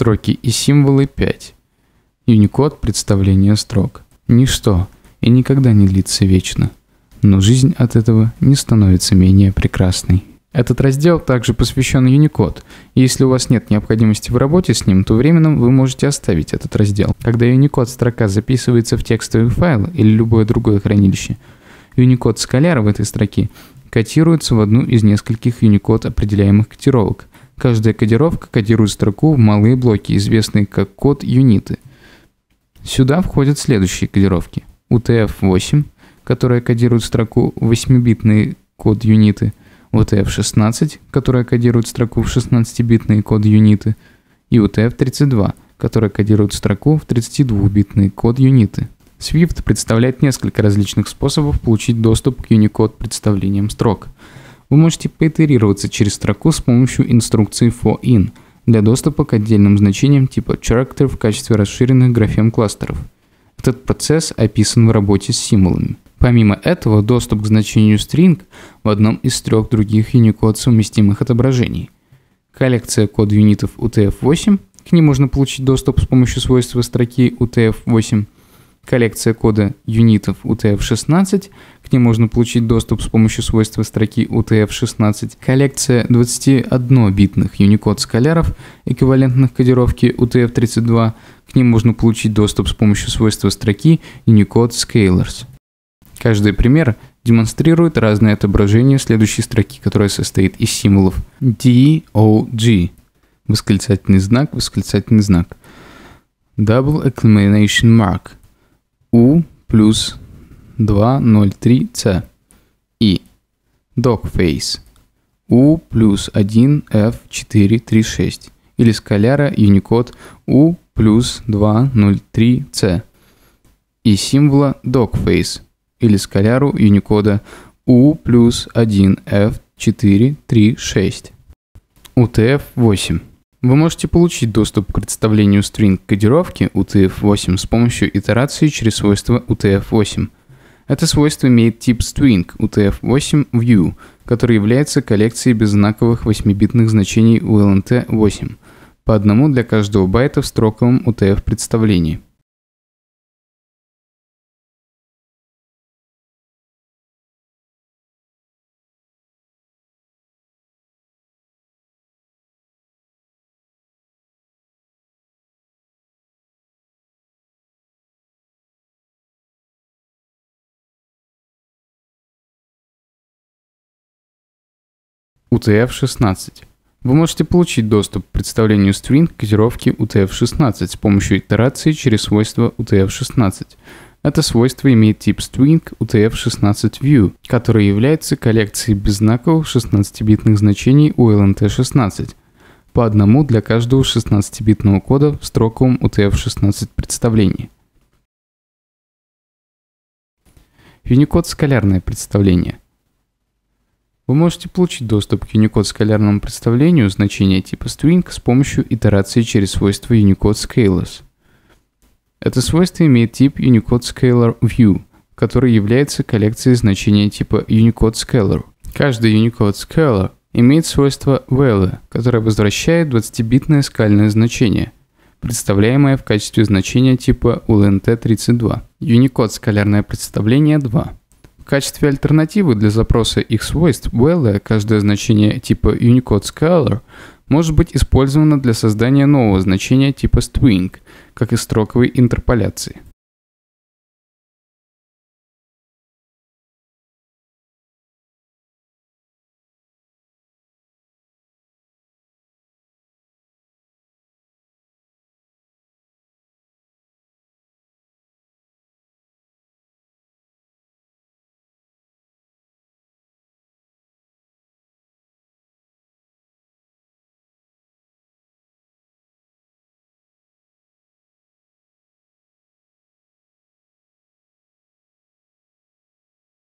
строки и символы 5. Unicode – представление строк. Ничто и никогда не длится вечно. Но жизнь от этого не становится менее прекрасной. Этот раздел также посвящен Unicode. Если у вас нет необходимости в работе с ним, то временно вы можете оставить этот раздел. Когда Unicode строка записывается в текстовый файл или любое другое хранилище, Unicode Scholar в этой строке котируется в одну из нескольких Unicode определяемых котировок. Каждая кодировка кодирует строку в малые блоки, известные как код-юниты. Сюда входят следующие кодировки. UTF-8, которая кодирует строку в 8-битные код-юниты, UTF-16, которая кодирует строку в 16-битные код-юниты, и UTF-32, которая кодирует строку в 32-битные код-юниты. Swift представляет несколько различных способов получить доступ к Unicode представлениям строк – вы можете поитерироваться через строку с помощью инструкции for in для доступа к отдельным значениям типа character в качестве расширенных графем кластеров. Этот процесс описан в работе с символами. Помимо этого, доступ к значению string в одном из трех других Unicode совместимых отображений. Коллекция код-юнитов UTF-8, к ней можно получить доступ с помощью свойства строки UTF-8, коллекция кода юнитов UTF-16, к ним можно получить доступ с помощью свойства строки UTF-16, коллекция 21-битных Unicode скаляров, эквивалентных кодировке UTF-32, к ним можно получить доступ с помощью свойства строки Unicode Scalars. Каждый пример демонстрирует разное отображение следующей строки, которая состоит из символов DOG, восклицательный знак, восклицательный знак, double exclamation mark – U плюс 203C. И Dogface U плюс 1F436 или скаляра Unicode U плюс 203C и символа Dogface или скаляру Unicode U плюс 1F436. UTF-8. Вы можете получить доступ к представлению стринг кодировки UTF-8 с помощью итерации через свойство UTF-8. Это свойство имеет тип string UTF-8-view, который является коллекцией беззнаковых 8-битных значений ULNT-8, по одному для каждого байта в строковом UTF-представлении. UTF-16. Вы можете получить доступ к представлению string кодировки UTF-16 с помощью итерации через свойство UTF-16. Это свойство имеет тип string UTF-16view, который является коллекцией без знаков 16-битных значений у LNT-16, по одному для каждого 16-битного кода в строковом UTF-16 представлении. Unicode – скалярное представление – вы можете получить доступ к Unicode скалярному представлению значения типа string с помощью итерации через свойство Unicode Scalars. Это свойство имеет тип Unicode Scalar View, который является коллекцией значения типа Unicode Scalar. Каждый Unicode Scalar имеет свойство value, которое возвращает 20-битное скальное значение – представляемое в качестве значения типа ULNT32. Unicode скалярное представление 2 качестве альтернативы для запроса их свойств Белла каждое значение типа Unicode Scalar может быть использовано для создания нового значения типа string, как и строковой интерполяции.